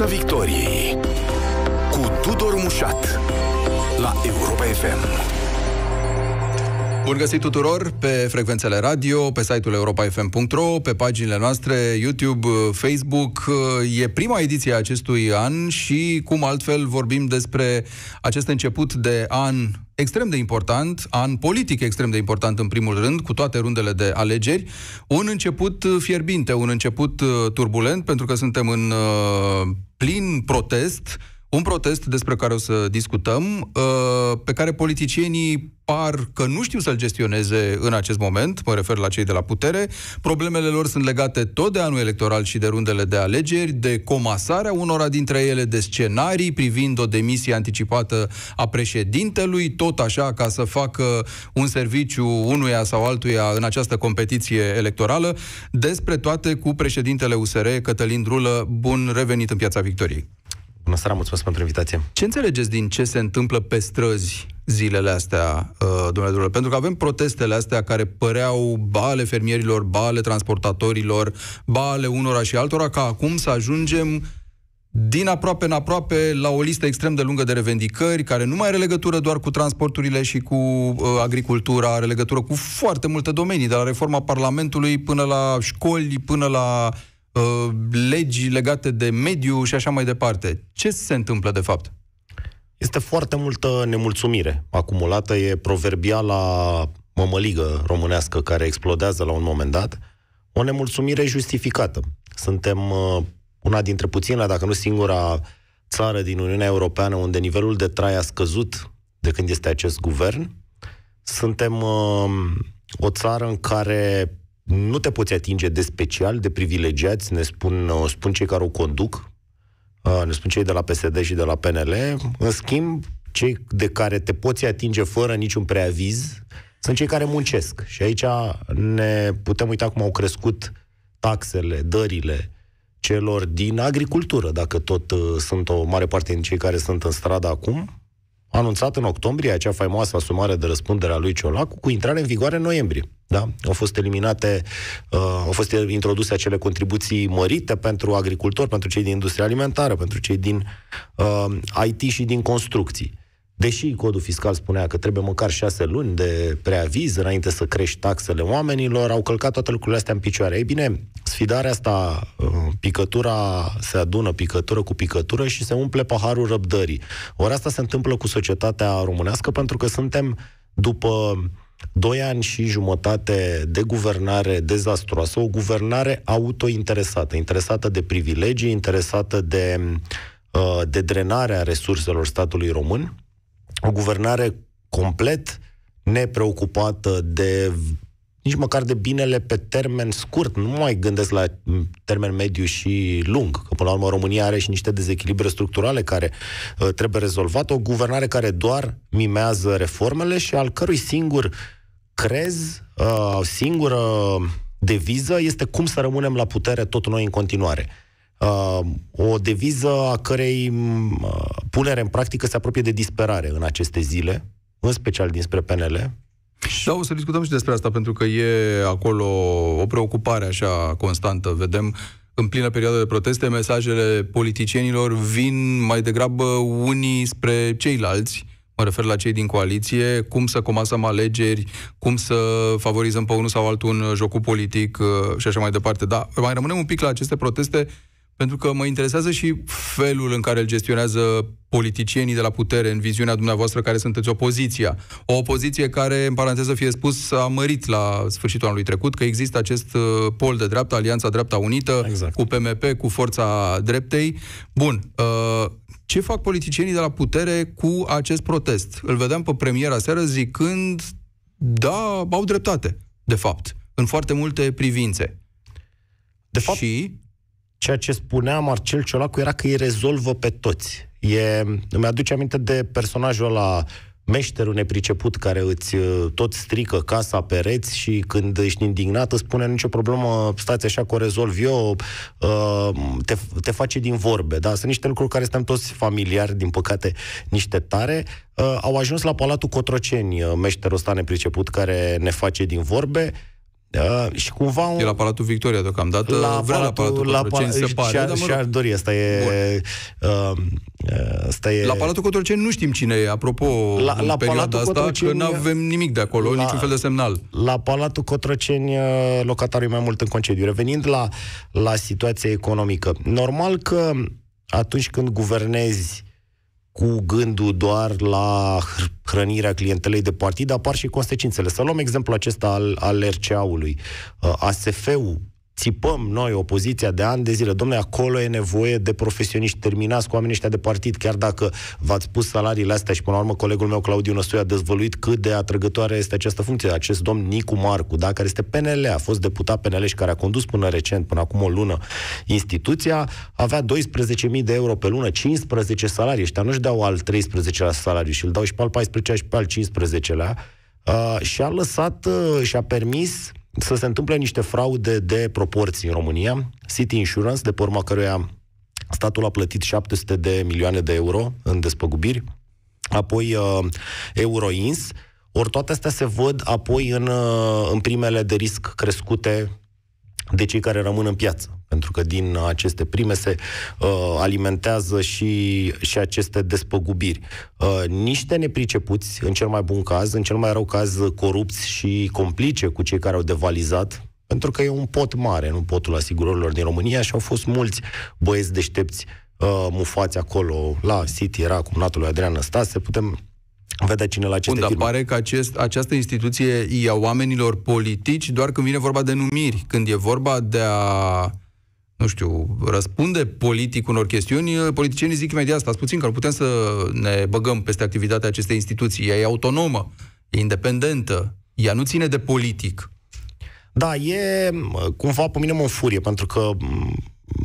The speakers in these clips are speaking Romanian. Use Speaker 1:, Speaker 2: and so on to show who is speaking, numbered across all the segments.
Speaker 1: Piața Victoriei cu Tudor Mușat la Europa FM. Bun găsit tuturor pe frecvențele radio, pe site-ul europa.fm.ro, pe paginile noastre YouTube, Facebook. E prima ediție a acestui an și, cum altfel, vorbim despre acest început de an extrem de important, an politic extrem de important în primul rând, cu toate rundele de alegeri, un început fierbinte, un început uh, turbulent, pentru că suntem în uh, plin protest un protest despre care o să discutăm, uh, pe care politicienii par că nu știu să-l gestioneze în acest moment, mă refer la cei de la putere. Problemele lor sunt legate tot de anul electoral și de rundele de alegeri, de comasarea unora dintre ele, de scenarii privind o demisie anticipată a președintelui, tot așa ca să facă un serviciu unuia sau altuia în această competiție electorală. Despre toate cu președintele USR, Cătălin Drulă, bun revenit în Piața Victoriei. Bună seara, mulțumesc pentru invitație. Ce înțelegeți din ce se întâmplă pe străzi zilele astea, uh, domnule Drulă? Pentru că avem protestele astea care păreau bale fermierilor, bale transportatorilor, bale unora și altora, ca acum să ajungem din aproape în aproape la o listă extrem de lungă de revendicări, care nu mai are legătură doar cu transporturile și cu uh, agricultura, are legătură cu foarte multe domenii, de la reforma Parlamentului până la școli, până la uh, Uh, legi legate de mediu și așa mai departe. Ce se întâmplă de fapt? Este foarte multă nemulțumire
Speaker 2: acumulată, e proverbiala mămăligă românească care explodează la un moment dat, o nemulțumire justificată. Suntem uh, una dintre puținele, dacă nu singura țară din Uniunea Europeană unde nivelul de trai a scăzut de când este acest guvern. Suntem uh, o țară în care nu te poți atinge de special, de privilegiați, ne spun, uh, spun cei care o conduc, uh, ne spun cei de la PSD și de la PNL. În schimb, cei de care te poți atinge fără niciun preaviz sunt cei care muncesc. Și aici ne putem uita cum au crescut taxele, dările celor din agricultură, dacă tot uh, sunt o mare parte din cei care sunt în stradă acum anunțat în octombrie acea faimoasă asumare de răspundere a lui Ciolacu, cu intrare în vigoare în noiembrie. Da? Au fost eliminate, uh, au fost introduse acele contribuții mărite pentru agricultori, pentru cei din industria alimentară, pentru cei din uh, IT și din construcții. Deși codul fiscal spunea că trebuie măcar șase luni de preaviz înainte să crești taxele oamenilor, au călcat toate lucrurile astea în picioare. Ei bine, sfidarea asta, uh, picătura se adună picătură cu picătură și se umple paharul răbdării. Ori asta se întâmplă cu societatea românească pentru că suntem după doi ani și jumătate de guvernare dezastruoasă, o guvernare autointeresată, interesată de privilegii, interesată de, uh, de drenarea resurselor statului român, o guvernare complet nepreocupată de nici măcar de binele pe termen scurt. Nu mai gândesc la termen mediu și lung, că până la urmă România are și niște dezechilibre structurale care uh, trebuie rezolvate. O guvernare care doar mimează reformele și al cărui singur crez, uh, singură deviză este cum să rămânem la putere tot noi în continuare. Uh, o deviză a cărei uh, punere în practică se apropie de disperare în aceste zile, în special dinspre PNL.
Speaker 1: Da, o să discutăm și despre asta, pentru că e acolo o preocupare așa constantă. Vedem în plină perioadă de proteste, mesajele politicienilor vin mai degrabă unii spre ceilalți, mă refer la cei din coaliție, cum să comasăm alegeri, cum să favorizăm pe unul sau altul un jocul politic uh, și așa mai departe. Da, mai rămânem un pic la aceste proteste pentru că mă interesează și felul în care îl gestionează politicienii de la putere în viziunea dumneavoastră care sunteți opoziția. O opoziție care, în paranteză fie spus, a mărit la sfârșitul anului trecut că există acest uh, pol de dreapta, Alianța Dreapta Unită, exact. cu PMP, cu Forța Dreptei. Bun, uh, ce fac politicienii de la putere cu acest protest? Îl vedeam pe premiera seară zicând, da, au dreptate, de fapt, în foarte multe privințe. De fapt, și
Speaker 2: ceea ce spunea Marcel Ciolacu era că îi rezolvă pe toți. E, îmi aduce aminte de personajul ăla meșterul nepriceput care îți uh, tot strică casa, pereți și când ești indignat îți spune nicio problemă, stați așa că o rezolv eu, uh, te, te face din vorbe. Da? Sunt niște lucruri care suntem toți familiari, din păcate, niște tare. Uh, au ajuns la Palatul Cotroceni meșterul ăsta nepriceput care ne face din vorbe
Speaker 1: da, și cumva... Un... E la Palatul Victoria deocamdată, la vrea Palatul, la Palatul la Cotroceni, pa... se pare. Și-ar, dar, și dori, asta e, uh, asta e... La Palatul Cotroceni nu știm cine e, apropo, la, în perioada Palatul asta, Cotroceni... că nu avem nimic de acolo, la, niciun fel de semnal.
Speaker 2: La Palatul Cotroceni, uh, locatarul e mai mult în concediu. Revenind la, la situația economică, normal că atunci când guvernezi cu gândul doar la hrănirea clientelei de partid, apar și consecințele. Să luăm exemplul acesta al, al RCA-ului. Uh, ASF-ul țipăm noi, opoziția, de ani de zile. Domnule, acolo e nevoie de profesioniști terminați cu oamenii ăștia de partid, chiar dacă v-ați pus salariile astea și, până la urmă, colegul meu, Claudiu Năstui, a dezvăluit cât de atrăgătoare este această funcție. Acest domn Nicu Marcu, da, care este PNL, a fost deputat PNL și care a condus până recent, până acum o lună, instituția, avea 12.000 de euro pe lună, 15 salarii. Ăștia nu-și dau al 13-lea salariu și îl dau și pe al 14-lea și pe al 15-lea. Uh, și a lăsat uh, și a permis să se întâmple niște fraude de proporții în România. City Insurance, de pe urma căruia statul a plătit 700 de milioane de euro în despăgubiri, apoi uh, Euroins, ori toate astea se văd apoi în, uh, în primele de risc crescute de cei care rămân în piață, pentru că din aceste prime se uh, alimentează și, și aceste despăgubiri. Uh, niște nepricepuți, în cel mai bun caz, în cel mai rău caz corupți și complice cu cei care au devalizat, pentru că e un pot mare, nu potul asigurărilor din România și au fost mulți băieți deștepți uh, mufați acolo la City, era cumnatul lui Adrian Năstase, putem Vede cine la
Speaker 1: aceste Unde firme. pare că acest, această instituție ia oamenilor politici doar când vine vorba de numiri. Când e vorba de a nu știu, răspunde politic unor chestiuni, politicienii zic imediat, asta. puțin, că ar putem să ne băgăm peste activitatea acestei instituții. Ea e autonomă, e independentă, ea nu ține de politic.
Speaker 2: Da, e, cumva, pe mine mă furie, pentru că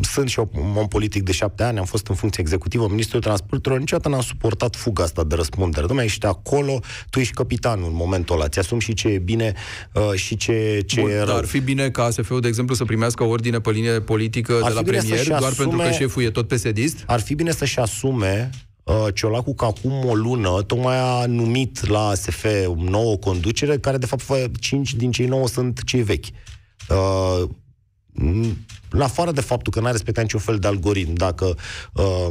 Speaker 2: sunt și eu
Speaker 1: un om politic de
Speaker 2: șapte ani, am fost în funcție executivă, ministrul transporturilor, niciodată n-am suportat fuga asta de răspundere. Dom'le, ești acolo, tu ești capitanul în momentul ăla, ți-asumi și ce e bine uh, și ce, ce Bun, e rău. Dar ar
Speaker 1: fi bine ca ASF-ul, de exemplu, să primească ordine pe linie politică ar de la premier, doar asume, pentru că șeful e tot psd
Speaker 2: Ar fi bine să-și asume uh, Ciolacu că acum o lună tocmai a numit la o nouă conducere, care de fapt 5 din cei 9 sunt cei vechi. Uh, Mm. în afară de faptul că n-a respectat niciun fel de algoritm, dacă uh,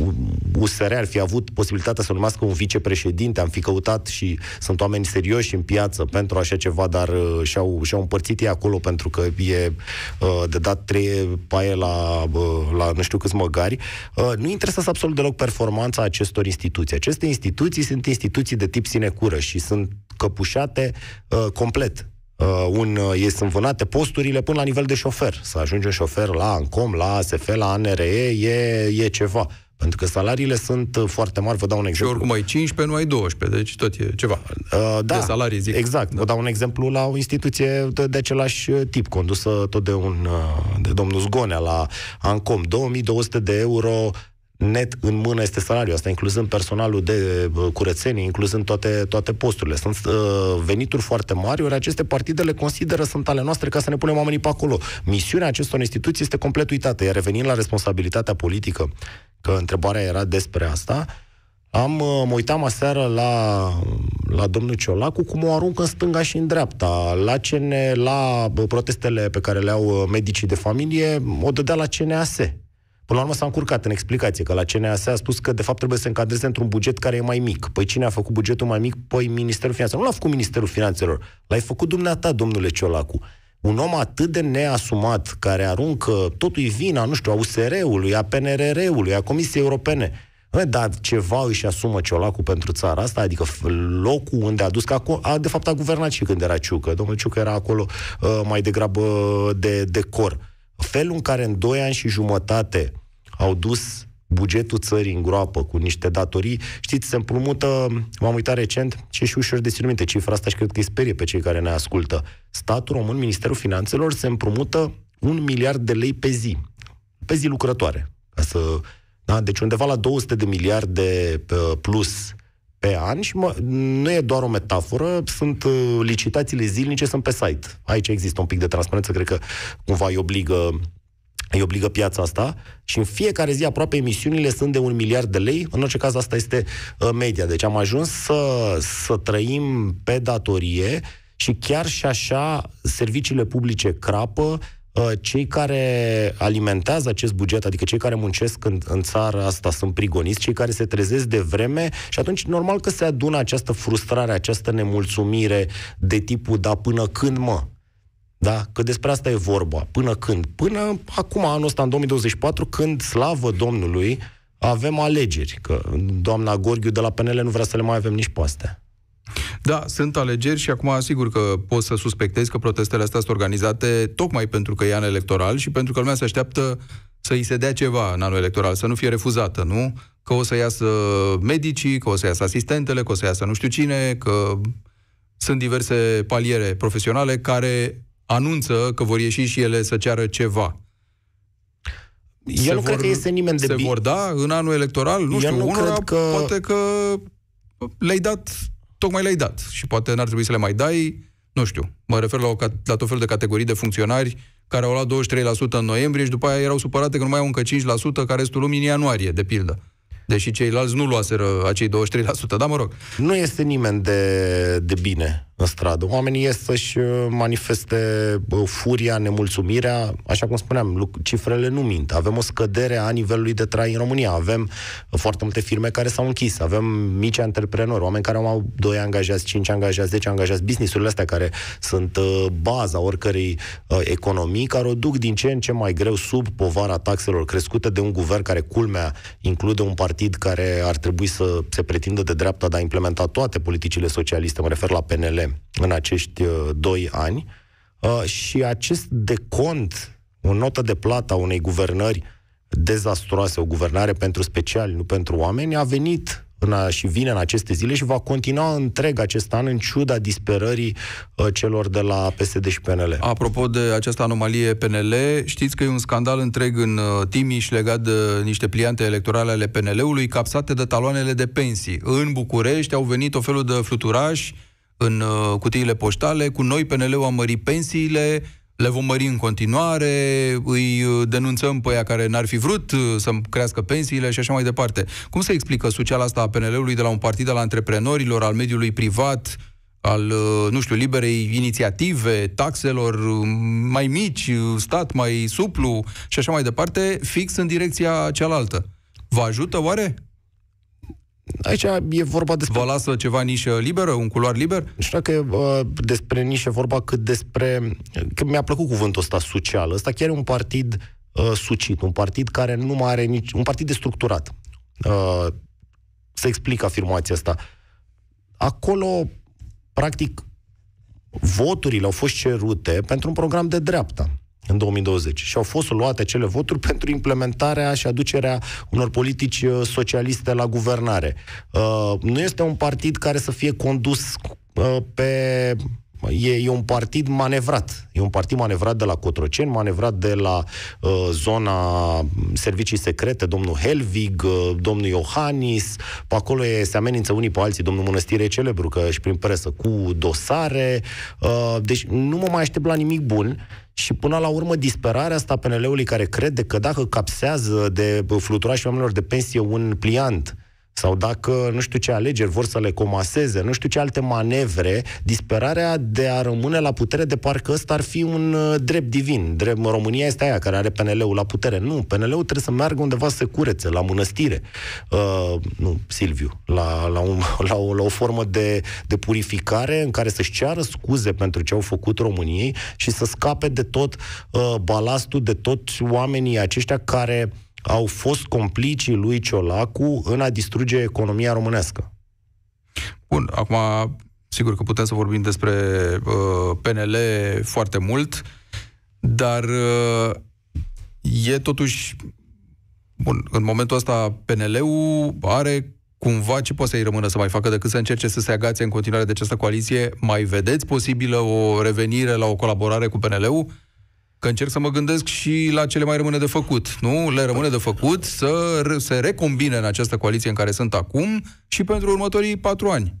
Speaker 2: um, USR ar fi avut posibilitatea să numească un vicepreședinte, am fi căutat și sunt oameni serioși în piață pentru așa ceva, dar uh, și-au, și-au împărțit ei acolo pentru că e uh, de dat trei paie la, uh, la nu știu câți măgari. Uh, nu interesează absolut deloc performanța acestor instituții. Aceste instituții sunt instituții de tip sinecură și sunt căpușate uh, complet uh, un, uh, e învânate posturile până la nivel de șofer. Să ajunge un șofer la ANCOM, la ASF, la ANRE, e, e ceva. Pentru că salariile sunt uh, foarte mari, vă dau un exemplu. Și
Speaker 1: oricum ai 15, nu ai 12, deci tot e ceva. Uh, da, de salarii, zic. exact. Da. Vă dau un exemplu la o instituție de, de
Speaker 2: același uh, tip, condusă tot de, un, de domnul Zgonea la ANCOM. 2200 de euro net în mână este salariul. Asta incluzând personalul de curățenie, incluzând toate, toate posturile. Sunt uh, venituri foarte mari, ori aceste partide le consideră sunt ale noastre ca să ne punem oamenii pe acolo. Misiunea acestor instituții este complet uitată. Iar revenind la responsabilitatea politică, că întrebarea era despre asta, am, ă, mă uitam aseară la, la domnul Ciolacu cum o aruncă în stânga și în dreapta, la, CN, la protestele pe care le au ă, medicii de familie, o dădea la CNAS Până la urmă s-a încurcat în explicație că la CNAS a spus că de fapt trebuie să încadreze într-un buget care e mai mic. Păi cine a făcut bugetul mai mic? Păi Ministerul Finanțelor. Nu l-a făcut Ministerul Finanțelor. L-ai făcut dumneata, domnule Ciolacu. Un om atât de neasumat care aruncă totul vina, nu știu, a USR-ului, a PNRR-ului, a Comisiei Europene. Dar ceva își asumă Ciolacu pentru țara asta, adică locul unde a dus, că a, de fapt a guvernat și când era Ciucă. Domnul Ciucă era acolo uh, mai degrabă de decor felul în care în 2 ani și jumătate au dus bugetul țării în groapă cu niște datorii. Știți, se împrumută, m-am uitat recent, ce și ușor de ținut minte cifra asta și cred că îi sperie pe cei care ne ascultă. Statul român, Ministerul Finanțelor, se împrumută un miliard de lei pe zi, pe zi lucrătoare. Ca să, da? Deci undeva la 200 de miliarde plus pe an și mă, nu e doar o metaforă, sunt uh, licitațiile zilnice, sunt pe site. Aici există un pic de transparență, cred că cumva îi obligă îi obligă piața asta și în fiecare zi aproape emisiunile sunt de un miliard de lei. În orice caz, asta este uh, media. Deci am ajuns să, să trăim pe datorie și chiar și așa serviciile publice crapă, Uh, cei care alimentează acest buget, adică cei care muncesc în, în țara asta sunt prigoniți, cei care se trezesc de vreme și atunci normal că se adună această frustrare, această nemulțumire de tipul, da, până când mă? Da? Că despre asta e vorba. Până când? Până acum, anul ăsta, în 2024, când, slavă Domnului, avem alegeri. Că doamna Gorghiu de la PNL nu vrea să le mai avem nici pe astea.
Speaker 1: Da, sunt alegeri și acum asigur că poți să suspectez că protestele astea sunt organizate tocmai pentru că e an electoral și pentru că lumea se așteaptă să îi se dea ceva în anul electoral, să nu fie refuzată, nu? Că o să iasă medicii, că o să iasă asistentele, că o să iasă nu știu cine, că sunt diverse paliere profesionale care anunță că vor ieși și ele să ceară ceva. Eu se nu vor, cred că este nimeni de Se bine. vor da în anul electoral? Nu Eu știu, nu unora cred că... poate că le-ai dat tocmai le-ai dat și poate n-ar trebui să le mai dai, nu știu. Mă refer la, o, la tot felul de categorii de funcționari care au luat 23% în noiembrie și după aia erau supărate că nu mai au încă 5% ca restul lumii în ianuarie, de pildă. Deși ceilalți nu luaseră acei 23%, dar mă rog. Nu
Speaker 2: este nimeni de, de bine în stradă. Oamenii ies să-și uh, manifeste furia, nemulțumirea. Așa cum spuneam, cifrele nu mint. Avem o scădere a nivelului de trai în România. Avem uh, foarte multe firme care s-au închis. Avem mici antreprenori, oameni care au 2 angajați, 5 angajați, 10 angajați. Businessurile astea care sunt uh, baza oricărei economii, care o duc din ce în ce mai greu sub povara taxelor crescute de un guvern care, culmea, include un partid care ar trebui să se pretindă de dreapta, dar a implementa toate politicile socialiste. Mă refer la PNL, în acești uh, doi ani uh, și acest decont, o notă de plată a unei guvernări dezastroase, o guvernare pentru speciali, nu pentru oameni, a venit în a, și vine în aceste zile și va continua întreg acest an în ciuda disperării uh, celor de la PSD și PNL.
Speaker 1: Apropo de această anomalie PNL, știți că e un scandal întreg în uh, Timiș legat de niște pliante electorale ale PNL-ului capsate de taloanele de pensii. În București au venit o felul de fluturași în uh, cutiile poștale, cu noi PNL-ul a mărit pensiile, le vom mări în continuare, îi uh, denunțăm pe aia care n-ar fi vrut uh, să crească pensiile și așa mai departe. Cum se explică suceala asta a PNL-ului de la un partid al antreprenorilor, al mediului privat, al, nu știu, liberei inițiative, taxelor mai mici, stat mai suplu și așa mai departe, fix în direcția cealaltă? Vă ajută oare? Aici e vorba despre... Vă lasă ceva nișă liberă, un culoar liber? Nu știu dacă uh, despre nișă vorba, cât despre...
Speaker 2: Că mi-a plăcut cuvântul ăsta, social. Ăsta chiar e un partid uh, sucit, un partid care nu mai are nici... Un partid destructurat. Uh, să explic afirmația asta. Acolo, practic, voturile au fost cerute pentru un program de dreapta în 2020. Și au fost luate acele voturi pentru implementarea și aducerea unor politici uh, socialiste la guvernare. Uh, nu este un partid care să fie condus uh, pe E, e un partid manevrat. E un partid manevrat de la Cotroceni, manevrat de la uh, zona servicii secrete, domnul Helvig, uh, domnul Iohannis. Pe acolo e, se amenință unii pe alții. Domnul Mănăstire e celebru că și prin presă cu dosare. Uh, deci nu mă mai aștept la nimic bun. Și până la urmă, disperarea asta PNL-ului care crede că dacă capsează de fluturașii oamenilor de pensie un pliant, sau dacă nu știu ce alegeri vor să le comaseze, nu știu ce alte manevre, disperarea de a rămâne la putere de parcă ăsta ar fi un uh, drept divin. Drept, România este aia care are PNL-ul la putere. Nu, PNL-ul trebuie să meargă undeva să se curețe, la mănăstire. Uh, nu, Silviu, la, la, un, la, o, la o formă de, de purificare în care să-și ceară scuze pentru ce au făcut României și să scape de tot uh, balastul, de toți oamenii aceștia care uh, au fost
Speaker 1: complicii lui Ciolacu în a distruge economia românească. Bun, acum sigur că putem să vorbim despre uh, PNL foarte mult, dar uh, e totuși bun, în momentul ăsta PNL-ul are cumva ce poate să-i rămână să mai facă decât să încerce să se agațe în continuare de această coaliție. Mai vedeți posibilă o revenire la o colaborare cu PNL-ul? Că încerc să mă gândesc și la ce le mai rămâne de făcut. Nu? Le rămâne de făcut să se recombine în această coaliție în care sunt acum și pentru următorii patru ani.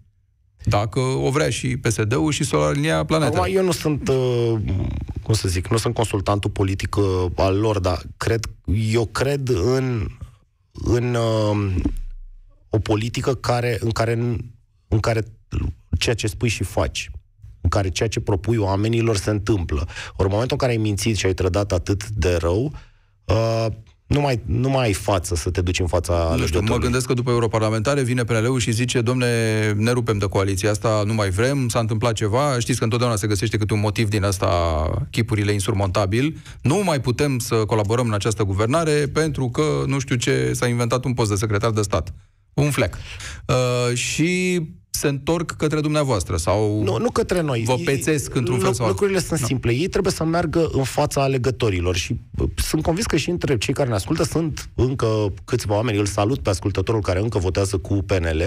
Speaker 1: Dacă o vrea și PSD-ul și Solinia Planeta. Acum,
Speaker 2: eu nu sunt, uh, cum să zic, nu sunt consultantul politic uh, al lor, dar cred, eu cred în, în uh, o politică care, în care, în care ceea ce spui și faci în care ceea ce propui oamenilor se întâmplă. Ori în momentul în care ai mințit și ai trădat atât de rău, uh, nu mai, nu mai ai față să te duci în fața Nu știu, mă
Speaker 1: gândesc că după europarlamentare vine pnl și zice, domne, ne rupem de coaliția asta, nu mai vrem, s-a întâmplat ceva, știți că întotdeauna se găsește câte un motiv din asta, chipurile insurmontabil, nu mai putem să colaborăm în această guvernare pentru că, nu știu ce, s-a inventat un post de secretar de stat. Un flec. Uh, și se întorc către dumneavoastră sau nu, nu către noi. vă pețesc într-un fel sau Lucrurile sunt no. Da.
Speaker 2: simple. Ei trebuie să meargă în fața alegătorilor și sunt convins că și între cei care ne ascultă sunt încă câțiva oameni. Îl salut pe ascultătorul care încă votează cu PNL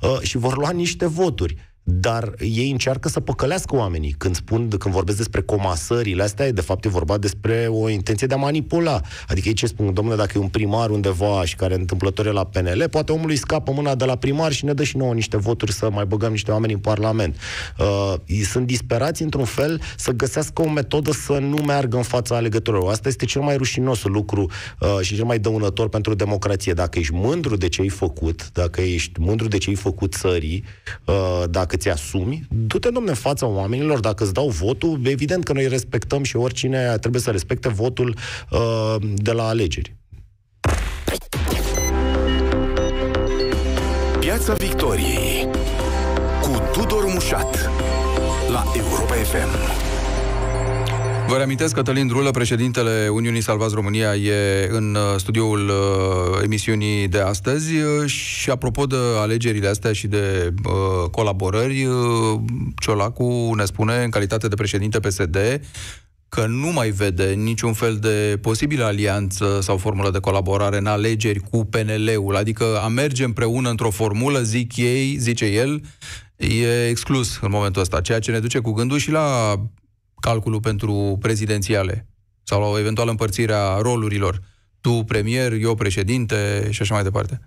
Speaker 2: uh, și vor lua niște voturi dar ei încearcă să păcălească oamenii. Când spun, când vorbesc despre comasările astea, de fapt e vorba despre o intenție de a manipula. Adică ei ce spun, domnule, dacă e un primar undeva și care întâmplător e la PNL, poate omul scapă mâna de la primar și ne dă și nouă niște voturi să mai băgăm niște oameni în Parlament. Uh, sunt disperați într-un fel să găsească o metodă să nu meargă în fața alegătorilor. Asta este cel mai rușinos lucru uh, și cel mai dăunător pentru democrație. Dacă ești mândru de ce ai făcut, dacă ești mândru de ce ai făcut țării, uh, dacă dacă ți-asumi, du-te, domne, în fața oamenilor, dacă îți dau votul, evident că noi respectăm și oricine trebuie să respecte votul uh, de la alegeri.
Speaker 1: Piața Victoriei cu Tudor Mușat la Europa FM. Vă reamintesc, Cătălin Drulă, președintele Uniunii Salvați România, e în uh, studioul uh, emisiunii de astăzi uh, și apropo de alegerile astea și de uh, colaborări, uh, Ciolacu ne spune, în calitate de președinte PSD, că nu mai vede niciun fel de posibilă alianță sau formulă de colaborare în alegeri cu PNL-ul, adică a merge împreună într-o formulă, zic ei, zice el, e exclus în momentul ăsta, ceea ce ne duce cu gândul și la calculul pentru prezidențiale sau la o eventuală împărțire a rolurilor. Tu premier, eu președinte și așa mai departe.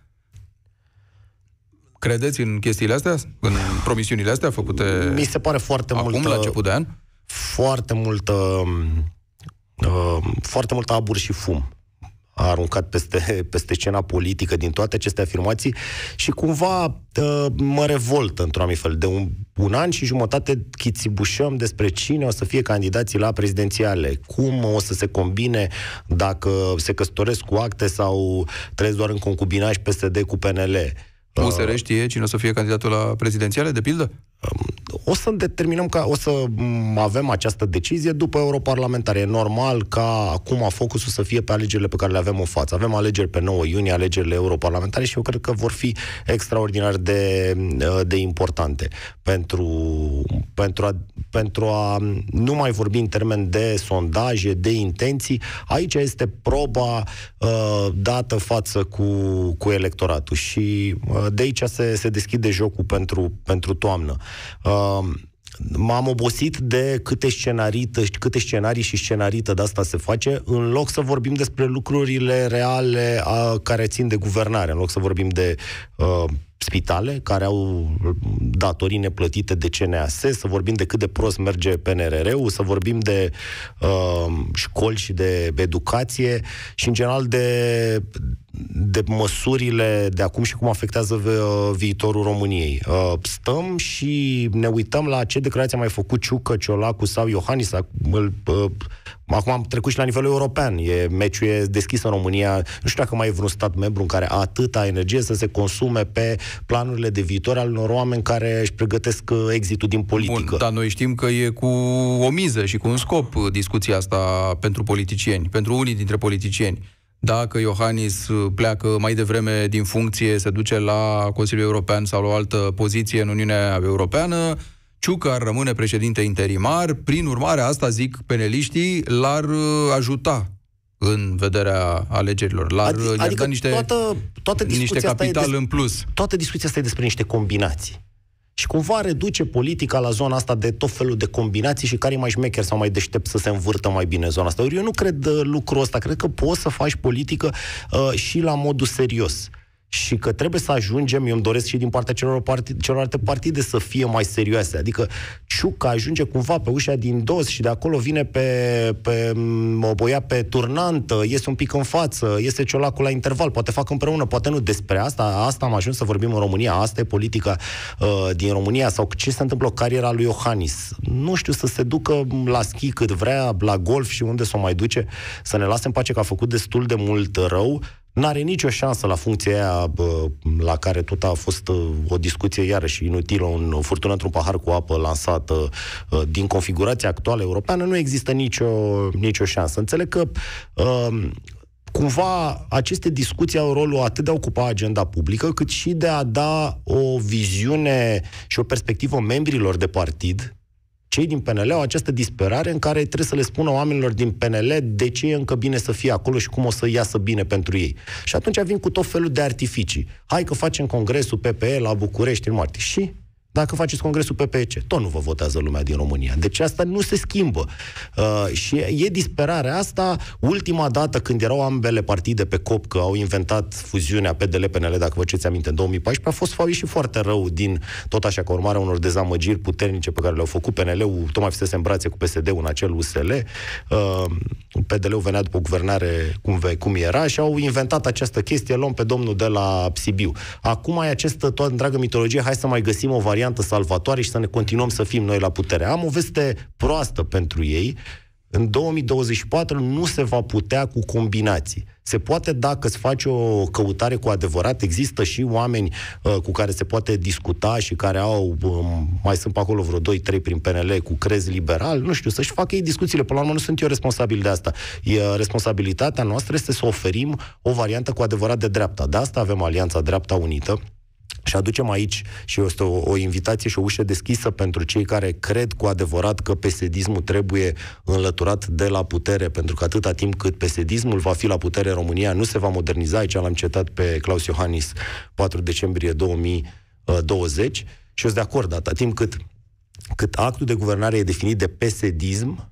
Speaker 1: Credeți în chestiile astea? În promisiunile astea făcute Mi se pare foarte acum, multă, la început de an? Foarte multă
Speaker 2: uh, foarte multă abur și fum a aruncat peste, peste scena politică din toate aceste afirmații și cumva uh, mă revoltă într-un anumit fel. De un, un an și jumătate chitibușăm despre cine o să fie candidații la prezidențiale, cum o să se combine dacă se căsătoresc cu acte sau
Speaker 1: trăiesc doar în concubinaj PSD cu PNL. USR știe cine o să fie candidatul la prezidențiale, de pildă?
Speaker 2: o să determinăm ca o să avem această decizie după europarlamentare. E normal ca acum focusul să fie pe alegerile pe care le avem în față. Avem alegeri pe 9 iunie, alegerile europarlamentare și eu cred că vor fi extraordinar de, de importante pentru, pentru, a, pentru a nu mai vorbi în termen de sondaje, de intenții. Aici este proba uh, dată față cu, cu electoratul și uh, de aici se, se deschide jocul pentru, pentru toamnă. Uh, m-am obosit de câte scenarii, câte scenarii și scenarită de asta se face, în loc să vorbim despre lucrurile reale a, care țin de guvernare, în loc să vorbim de uh, spitale care au uh, datorii neplătite de CNAS, să vorbim de cât de prost merge PNRR-ul, să vorbim de uh, școli și de educație și, în general, de, de măsurile de acum și cum afectează uh, viitorul României. Uh, stăm și ne uităm la ce declarație a mai făcut Ciucă, Ciolacu sau Iohannis, îl uh, Acum am trecut și la nivelul european. E, meciul e deschis în România. Nu știu dacă mai e vreun stat membru în care atâta energie să se consume pe planurile de viitor al unor oameni care își pregătesc uh, exitul din politică.
Speaker 1: Bun, dar noi știm că e cu o miză și cu un scop uh, discuția asta pentru politicieni, pentru unii dintre politicieni dacă Iohannis uh, pleacă mai devreme din funcție, se duce la Consiliul European sau la o altă poziție în Uniunea Europeană, Ciucă ar rămâne președinte interimar, prin urmare, asta zic peneliștii, l-ar uh, ajuta în vederea alegerilor. L-ar adică, adică niște, toată, toată niște capital asta e în
Speaker 2: plus. Toată discuția asta e despre niște combinații. Și cumva reduce politica la zona asta de tot felul de combinații și care e mai șmecher sau mai deștept să se învârtă mai bine zona asta. Ori eu nu cred uh, lucrul ăsta, cred că poți să faci politică uh, și la modul serios și că trebuie să ajungem, eu îmi doresc și din partea celor partide, celorlalte partide să fie mai serioase. Adică Ciuca ajunge cumva pe ușa din dos și de acolo vine pe, pe mm, o boia pe turnantă, iese un pic în față, iese ciolacul la interval, poate fac împreună, poate nu despre asta, asta am ajuns să vorbim în România, asta e politica uh, din România sau ce se întâmplă cariera lui Iohannis. Nu știu să se ducă la schi cât vrea, la golf și unde să o mai duce, să ne lasem pace că a făcut destul de mult rău, n-are nicio șansă la funcția aia bă, la care tot a fost ă, o discuție iarăși inutilă, un furtună într-un pahar cu apă lansată ă, din configurația actuală europeană, nu există nicio, nicio șansă. Înțeleg că ă, cumva aceste discuții au rolul atât de a ocupa agenda publică, cât și de a da o viziune și o perspectivă membrilor de partid cei din PNL au această disperare în care trebuie să le spună oamenilor din PNL de ce e încă bine să fie acolo și cum o să iasă bine pentru ei. Și atunci vin cu tot felul de artificii. Hai că facem congresul PPE la București în moarte. Și dacă faceți congresul PPC, tot nu vă votează lumea din România. Deci asta nu se schimbă. Uh, și e disperarea asta. Ultima dată când erau ambele partide pe COP, că au inventat fuziunea PDL-PNL, dacă vă ceți aminte, în 2014, a fost foarte și foarte rău din tot așa ca urmare unor dezamăgiri puternice pe care le-au făcut PNL-ul, tocmai fusese în brațe cu PSD-ul în acel USL. Uh, PDL-ul venea după guvernare cum, ve- cum era și au inventat această chestie, luăm pe domnul de la Sibiu. Acum e această toată întreagă mitologie, hai să mai găsim o variantă variantă salvatoare și să ne continuăm să fim noi la putere. Am o veste proastă pentru ei. În 2024 nu se va putea cu combinații. Se poate dacă îți faci o căutare cu adevărat, există și oameni uh, cu care se poate discuta și care au, um, mai sunt pe acolo vreo 2-3 prin PNL cu crez liberal, nu știu, să-și facă ei discuțiile. Până la urmă nu sunt eu responsabil de asta. E, uh, responsabilitatea noastră este să oferim o variantă cu adevărat de dreapta. De asta avem Alianța Dreapta Unită, și aducem aici, și este o, o invitație și o ușă deschisă pentru cei care cred cu adevărat că pesedismul trebuie înlăturat de la putere, pentru că atâta timp cât pesedismul va fi la putere, România nu se va moderniza. Aici l-am citat pe Claus Iohannis 4 decembrie 2020 uh, și eu sunt de acord, atâta timp cât, cât actul de guvernare e definit de pesedism,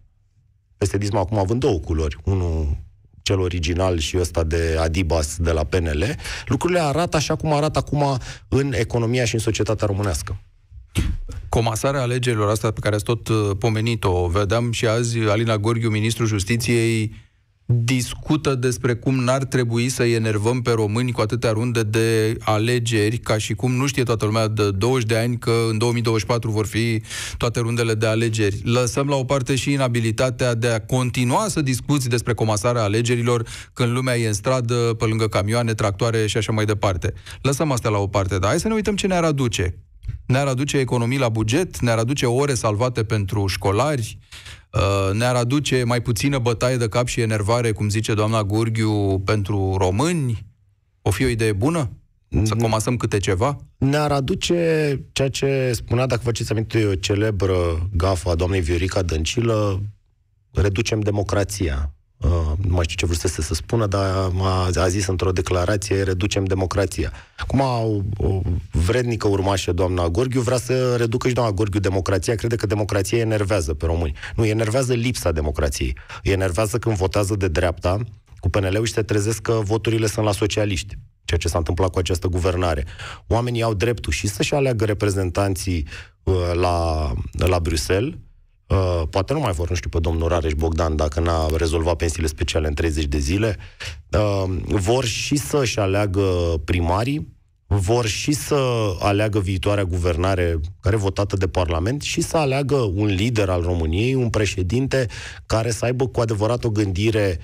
Speaker 2: pesedismul acum având două culori, unul cel original și ăsta de Adibas de la PNL, lucrurile arată așa cum arată acum în economia și în societatea românească.
Speaker 1: Comasarea alegerilor asta pe care ați tot uh, pomenit-o, vedeam și azi Alina Gorghiu, ministrul justiției, discută despre cum n-ar trebui să i enervăm pe români cu atâtea runde de alegeri, ca și cum nu știe toată lumea de 20 de ani că în 2024 vor fi toate rundele de alegeri. Lăsăm la o parte și inabilitatea de a continua să discuți despre comasarea alegerilor când lumea e în stradă, pe lângă camioane, tractoare și așa mai departe. Lăsăm asta la o parte, dar hai să ne uităm ce ne-ar aduce ne-ar aduce economii la buget, ne-ar aduce ore salvate pentru școlari, uh, ne-ar aduce mai puțină bătaie de cap și enervare, cum zice doamna Gurghiu, pentru români? O fi o idee bună? Să mhm. comasăm câte ceva?
Speaker 2: Ne-ar aduce ceea ce spunea, dacă ceți aminte, o celebră gafă a doamnei Viorica Dăncilă, reducem democrația. Uh, nu mai știu ce vrusese să spună, dar a, a zis într-o declarație, reducem democrația. Acum o, o vrednică urmașă, doamna Gorghiu, vrea să reducă și doamna Gorghiu democrația, crede că democrația enervează pe români. Nu, enervează lipsa democrației. Enervează când votează de dreapta cu PNL-ul și se trezesc că voturile sunt la socialiști ceea ce s-a întâmplat cu această guvernare. Oamenii au dreptul și să-și aleagă reprezentanții uh, la, la Bruxelles, Uh, poate nu mai vor, nu știu, pe domnul Rareș Bogdan dacă n-a rezolvat pensiile speciale în 30 de zile. Uh, vor și să-și aleagă primarii, vor și să aleagă viitoarea guvernare care votată de Parlament și să aleagă un lider al României, un președinte care să aibă cu adevărat o gândire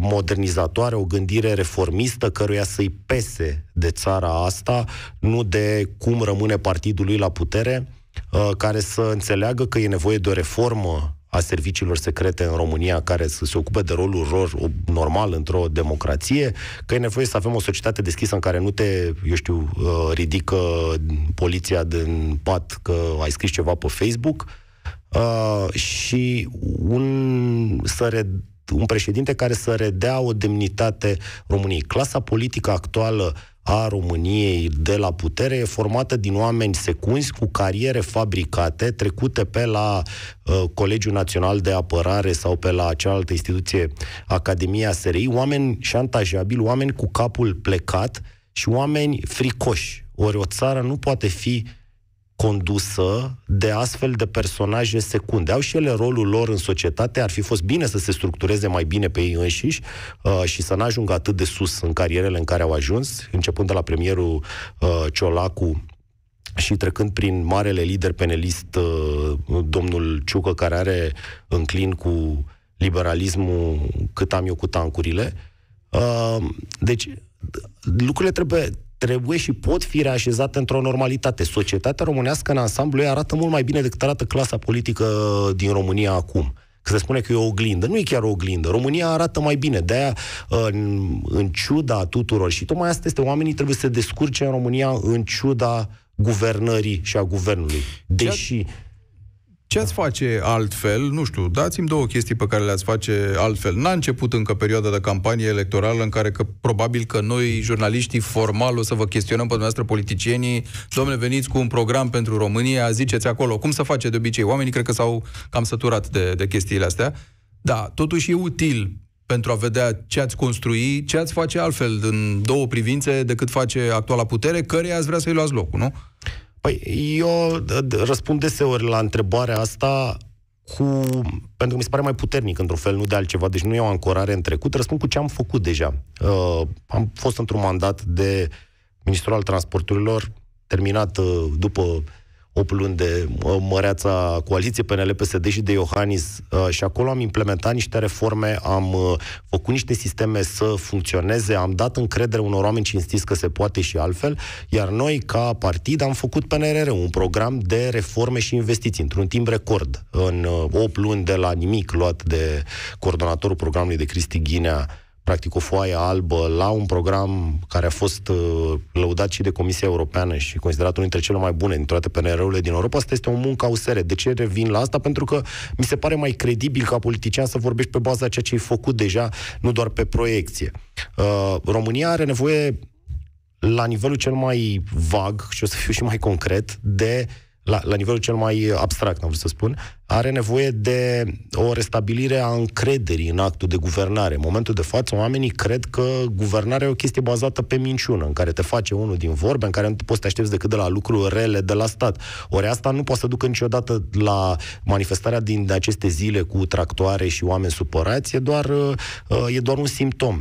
Speaker 2: modernizatoare, o gândire reformistă căruia să-i pese de țara asta, nu de cum rămâne partidul lui la putere Uh, care să înțeleagă că e nevoie de o reformă a serviciilor secrete în România care să se ocupe de rolul lor normal într-o democrație, că e nevoie să avem o societate deschisă în care nu te, eu știu, uh, ridică poliția din pat că ai scris ceva pe Facebook uh, și un, să re, un președinte care să redea o demnitate României. Clasa politică actuală a României de la putere e formată din oameni secunzi cu cariere fabricate, trecute pe la uh, Colegiul Național de Apărare sau pe la cealaltă instituție, Academia SRI, oameni șantajabili, oameni cu capul plecat și oameni fricoși. Ori o țară nu poate fi condusă de astfel de personaje secunde. Au și ele rolul lor în societate, ar fi fost bine să se structureze mai bine pe ei înșiși uh, și să n ajungă atât de sus în carierele în care au ajuns, începând de la premierul uh, Ciolacu și trecând prin marele lider penelist, uh, domnul Ciucă, care are înclin cu liberalismul cât am eu cu tancurile. Uh, deci, lucrurile trebuie, trebuie și pot fi reașezate într-o normalitate. Societatea românească în ansamblu ei arată mult mai bine decât arată clasa politică din România acum. Că se spune că e o oglindă. Nu e chiar o oglindă. România arată mai bine. De-aia, în, în ciuda tuturor, și tocmai asta este, oamenii trebuie să se descurce în România în ciuda guvernării și a guvernului.
Speaker 1: Deși... Ceea ce ați face altfel? Nu știu, dați-mi două chestii pe care le-ați face altfel. N-a început încă perioada de campanie electorală în care că, probabil că noi, jurnaliștii, formal o să vă chestionăm pe dumneavoastră politicienii. Domnule, veniți cu un program pentru România, ziceți acolo. Cum să face de obicei? Oamenii cred că s-au cam săturat de, de chestiile astea. Da, totuși e util pentru a vedea ce ați construi, ce ați face altfel în două privințe decât face actuala putere, care ați vrea să-i luați locul, nu? Păi eu
Speaker 2: răspund deseori la întrebarea asta cu, pentru că mi se pare mai puternic într-un fel, nu de altceva, deci nu e o ancorare în trecut, răspund cu ce am făcut deja. Uh, am fost într-un mandat de ministrul al transporturilor, terminat uh, după 8 luni de măreața coaliție PNL-PSD și de Iohannis uh, și acolo am implementat niște reforme, am uh, făcut niște sisteme să funcționeze, am dat încredere unor oameni cinstiți că se poate și altfel, iar noi, ca partid, am făcut PNRR, un program de reforme și investiții, într-un timp record, în 8 uh, luni de la nimic luat de coordonatorul programului de Cristi Ghinea practic o foaie albă la un program care a fost uh, lăudat și de Comisia Europeană și considerat unul dintre cele mai bune din toate PNR-urile din Europa, asta este o muncă ausere. De ce revin la asta? Pentru că mi se pare mai credibil ca politician să vorbești pe baza ceea ce ai făcut deja, nu doar pe proiecție. Uh, România are nevoie la nivelul cel mai vag, și o să fiu și mai concret, de la, la nivelul cel mai abstract, am vrut să spun, are nevoie de o restabilire a încrederii în actul de guvernare. În momentul de față, oamenii cred că guvernarea e o chestie bazată pe minciună, în care te face unul din vorbe, în care nu poți să te aștepți decât de la lucruri rele de la stat. Ori asta nu poate să ducă niciodată la manifestarea din aceste zile cu tractoare și oameni supărați, e doar, uh, e doar un simptom.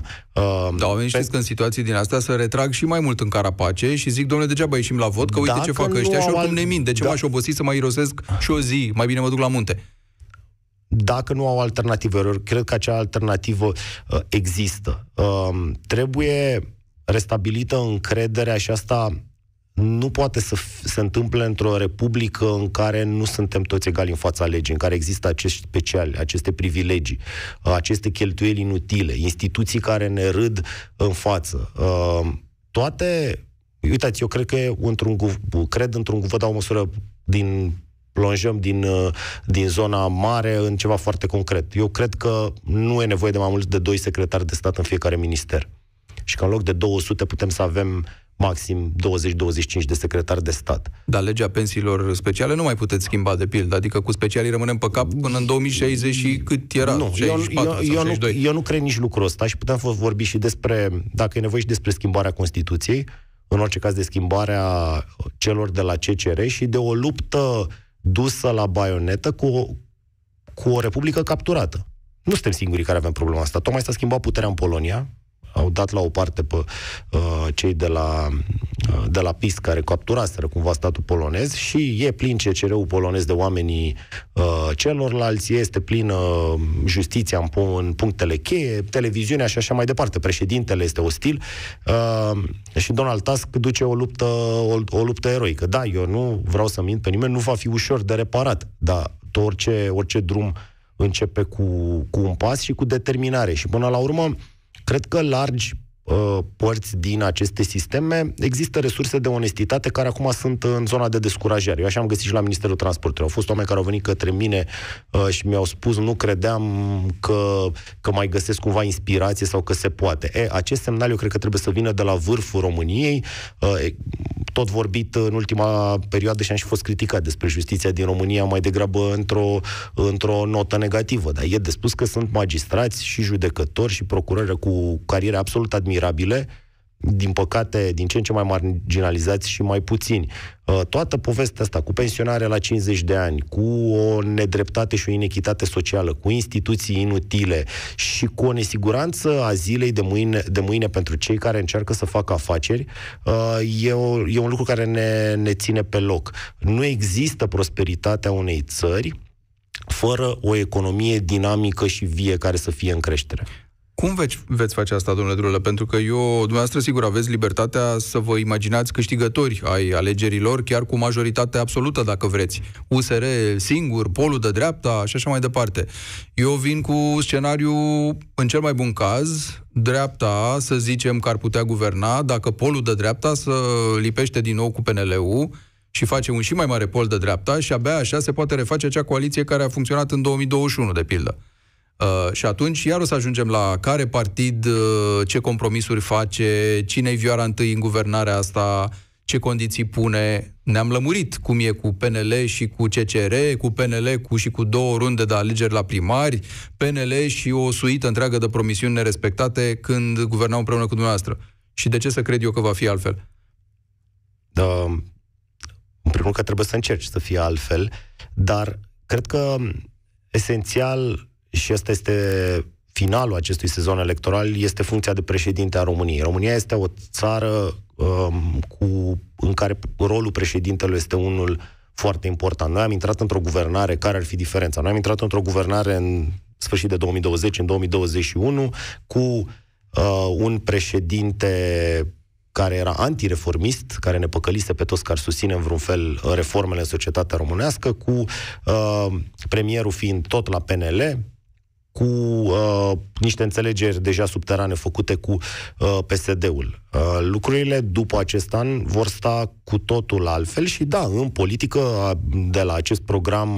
Speaker 1: Da, oamenii pe... știți că în situații din astea se retrag și mai mult în carapace și zic, domnule, degeaba ieșim la vot, că uite Dacă ce fac ăștia și oricum al... ne mint. De ce da. m-aș obosi să mai irosesc și o zi? Mai bine mă duc la munte munte.
Speaker 2: Dacă nu au alternativă, eu cred că acea alternativă uh, există. Uh, trebuie restabilită încrederea și asta nu poate să se întâmple într-o republică în care nu suntem toți egali în fața legii, în care există acești speciali, aceste privilegii, uh, aceste cheltuieli inutile, instituții care ne râd în față. Um, toate, uitați, eu cred că într-un, cred într-un guvern, dau o măsură din plonjăm din, uh, din zona mare în ceva foarte concret. Eu cred că nu e nevoie de mai mult de doi secretari de stat în fiecare minister. Și că în loc de 200 putem să avem maxim 20-25 de secretari de stat.
Speaker 1: Dar legea pensiilor speciale nu mai puteți schimba de pildă, adică cu specialii rămânem pe cap până în 2060 și cât era? Nu, 64 eu, eu, eu, nu,
Speaker 2: eu nu cred nici lucrul ăsta și putem vorbi și despre, dacă e nevoie și despre schimbarea Constituției, în orice caz de schimbarea celor de la CCR și de o luptă uh, dusă la baionetă cu o, cu o republică capturată. Nu suntem singurii care avem problema asta. Tocmai s-a schimbat puterea în Polonia, au dat la o parte pe uh, cei de la, uh, de la PIS care capturaseră cumva statul polonez și e plin CCR-ul polonez de oamenii uh, celorlalți, este plină um, justiția în, în punctele cheie, televiziunea și așa mai departe. Președintele este ostil uh, și Donald Tusk duce o luptă, o, o luptă eroică. Da, eu nu vreau să mint pe nimeni, nu va fi ușor de reparat, dar orice, orice drum începe cu, cu un pas și cu determinare. Și până la urmă, uh, Cred că largi uh, părți din aceste sisteme există resurse de onestitate care acum sunt în zona de descurajare. Eu așa am găsit și la Ministerul Transportului. Au fost oameni care au venit către mine uh, și mi-au spus nu credeam că, că mai găsesc cumva inspirație sau că se poate. E, acest semnal eu cred că trebuie să vină de la vârful României. Uh, tot vorbit în ultima perioadă și am și fost criticat despre justiția din România mai degrabă într-o, într-o notă negativă. Dar e de spus că sunt magistrați și judecători și procurori cu cariere absolut admirabile din păcate, din ce în ce mai marginalizați și mai puțini. Uh, toată povestea asta cu pensionarea la 50 de ani, cu o nedreptate și o inechitate socială, cu instituții inutile și cu o nesiguranță a zilei de mâine, de mâine pentru cei care încearcă să facă afaceri, uh, e, o, e un lucru care ne, ne ține pe loc. Nu există prosperitatea unei țări fără o economie dinamică și vie care să
Speaker 1: fie în creștere. Cum veți, veți face asta, domnule Drulă? Pentru că eu, dumneavoastră, sigur, aveți libertatea să vă imaginați câștigători ai alegerilor, chiar cu majoritate absolută, dacă vreți. USR singur, polul de dreapta și așa mai departe. Eu vin cu scenariu, în cel mai bun caz, dreapta, să zicem că ar putea guverna, dacă polul de dreapta să lipește din nou cu PNL-ul, și face un și mai mare pol de dreapta și abia așa se poate reface acea coaliție care a funcționat în 2021, de pildă. Uh, și atunci iar o să ajungem la care partid, uh, ce compromisuri face, cine-i vioara întâi în guvernarea asta, ce condiții pune. Ne-am lămurit cum e cu PNL și cu CCR, cu PNL cu și cu două runde de alegeri la primari, PNL și o suită întreagă de promisiuni nerespectate când guvernau împreună cu dumneavoastră. Și de ce să cred eu că va fi altfel?
Speaker 2: Da, în primul că trebuie să încerci să fie altfel, dar cred că esențial și asta este finalul acestui sezon electoral, este funcția de președinte a României. România este o țară um, cu, în care rolul președintelui este unul foarte important. Noi am intrat într-o guvernare, care ar fi diferența? Noi am intrat într-o guvernare în sfârșit de 2020, în 2021, cu uh, un președinte care era antireformist, care ne păcălise pe toți care susține în vreun fel reformele în societatea românească, cu uh, premierul fiind tot la PNL, cu uh, niște înțelegeri deja subterane făcute cu uh, PSD-ul. Uh, lucrurile după acest an vor sta cu totul altfel și da, în politică de la acest program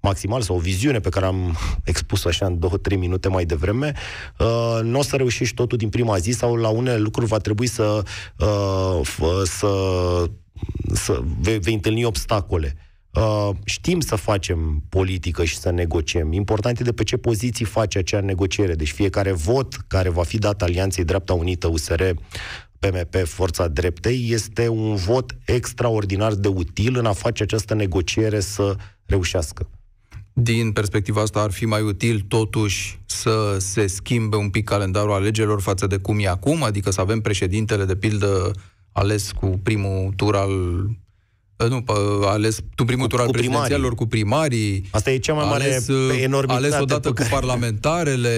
Speaker 2: maximal sau o viziune pe care am expus-o așa în două, trei minute mai devreme, uh, nu o să reușești totul din prima zi sau la unele lucruri va trebui să, uh, f- să, să vei, vei întâlni obstacole. Uh, Uh, știm să facem politică și să negociem. Important e de pe ce poziții face acea negociere. Deci fiecare vot care va fi dat Alianței Dreapta Unită USR PMP Forța Dreptei este un vot extraordinar de util în a face această negociere să reușească.
Speaker 1: Din perspectiva asta ar fi mai util totuși să se schimbe un pic calendarul alegerilor față de cum e acum, adică să avem președintele de pildă ales cu primul tur al Eh, nu, a ales tu primul tur al primarilor cu primarii. Asta e cea mai mare ales, eh, enormitate. Ales odată care... cu parlamentarele.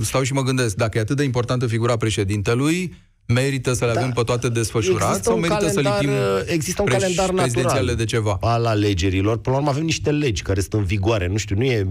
Speaker 1: Stau și mă gândesc, dacă e atât de importantă figura președintelui, Merită să le da. avem pe toate desfășurate există sau merită calendar, să lipim uh, Există un calendar natural de ceva? al alegerilor.
Speaker 2: Până la urmă avem niște legi care sunt în vigoare. Nu știu, nu e...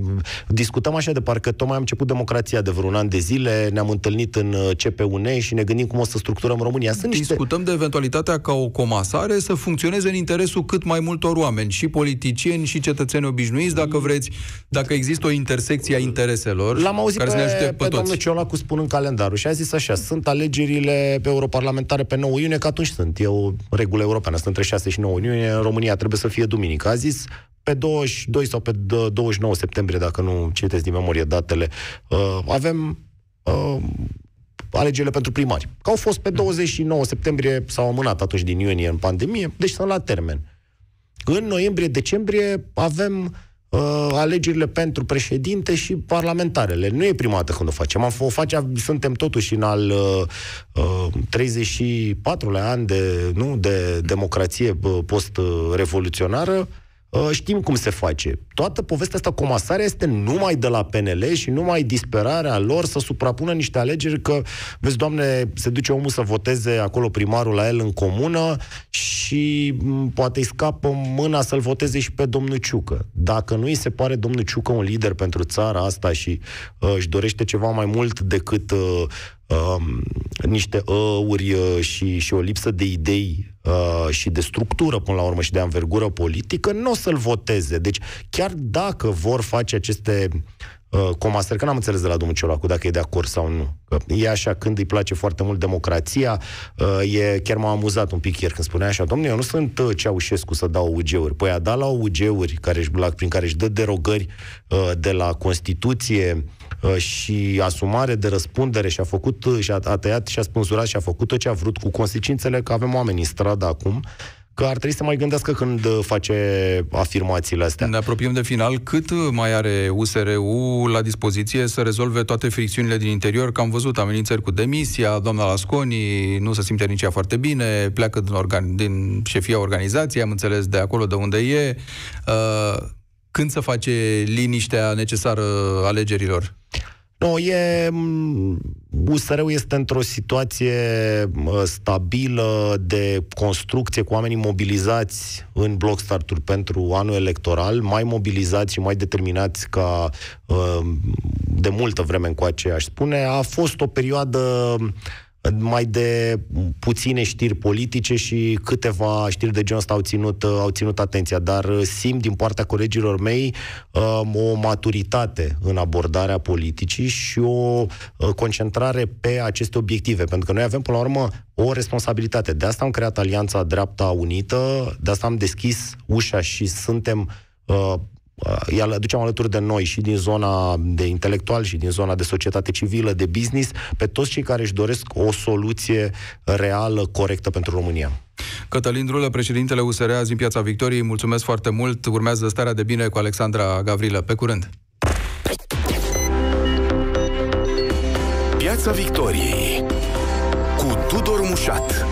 Speaker 2: Discutăm așa de parcă tocmai am început democrația de vreun an de zile, ne-am întâlnit în uh, CPUN și ne gândim cum o să structurăm România.
Speaker 1: Sunt Discutăm niște... de eventualitatea ca o comasare să funcționeze în interesul cât mai multor oameni, și politicieni, și cetățeni obișnuiți, dacă vreți, dacă există o intersecție a intereselor. L-am auzit care pe, să ne ajute pe, pe toți. domnul
Speaker 2: Ciolacu spunând calendarul și a zis așa, sunt alegerile pe europarlamentare pe 9 iunie, că atunci sunt. E o regulă europeană, sunt între 6 și 9 iunie. În România trebuie să fie duminică. A zis pe 22 sau pe 29 septembrie, dacă nu citesc din memorie datele, uh, avem uh, alegerile pentru primari. Că au fost pe 29 septembrie, s-au amânat atunci din iunie în pandemie, deci sunt la termen. În noiembrie-decembrie avem uh, alegerile pentru președinte și parlamentarele. Nu e prima dată când o facem. Am o face, suntem totuși în al uh, 34-lea uh, an de, nu, de democrație uh, post-revoluționară. Uh, știm cum se face. Toată povestea asta comasare este numai de la PNL și numai disperarea lor să suprapună niște alegeri că, vezi, doamne, se duce omul să voteze acolo primarul la el în comună și poate îi scapă mâna să-l voteze și pe domnul Ciucă. Dacă nu îi se pare domnul Ciucă un lider pentru țara asta și uh, își dorește ceva mai mult decât uh, uh, niște ăuri uh, și, și o lipsă de idei uh, și de structură până la urmă și de anvergură politică, nu o să-l voteze. Deci chiar dacă vor face aceste uh, Uh, Comaster, că n-am înțeles de la domnul Ciolacu dacă e de acord sau nu. Că e așa, când îi place foarte mult democrația, uh, e, chiar m-a amuzat un pic ieri când spunea așa, domnule, eu nu sunt uh, Ceaușescu să dau UG-uri. Păi a dat la UG-uri care își, la, prin care își dă derogări de la Constituție și asumare de răspundere și a făcut, și a, a tăiat și a spânzurat și a făcut tot ce a vrut cu consecințele că avem oameni în stradă acum că ar trebui să mai gândească când uh, face afirmațiile
Speaker 1: astea. Ne apropiem de final. Cât uh, mai are USRU la dispoziție să rezolve toate fricțiunile din interior? Că am văzut amenințări cu demisia, doamna Lasconi nu se simte nici ea foarte bine, pleacă din, organ- din șefia organizației, am înțeles de acolo de unde e. Uh, când să face liniștea necesară alegerilor?
Speaker 2: Nu, e... Mm, usr este într-o situație stabilă de construcție cu oamenii mobilizați în bloc starturi pentru anul electoral, mai mobilizați și mai determinați ca uh, de multă vreme încoace, aș spune. A fost o perioadă mai de puține știri politice și câteva știri de genul ăsta au ținut, uh, au ținut atenția, dar uh, simt din partea colegilor mei um, o maturitate în abordarea politicii și o uh, concentrare pe aceste obiective, pentru că noi avem până la urmă o responsabilitate. De asta am creat Alianța Dreapta Unită, de asta am deschis ușa și suntem îi aducem alături de noi și din zona de intelectual și din zona de societate civilă, de business, pe toți cei care își doresc o soluție reală, corectă pentru România.
Speaker 1: Cătălin Drulă, președintele USR azi în Piața Victoriei, mulțumesc foarte mult. Urmează starea de bine cu Alexandra Gavrilă. Pe curând! Piața Victoriei cu Tudor Mușat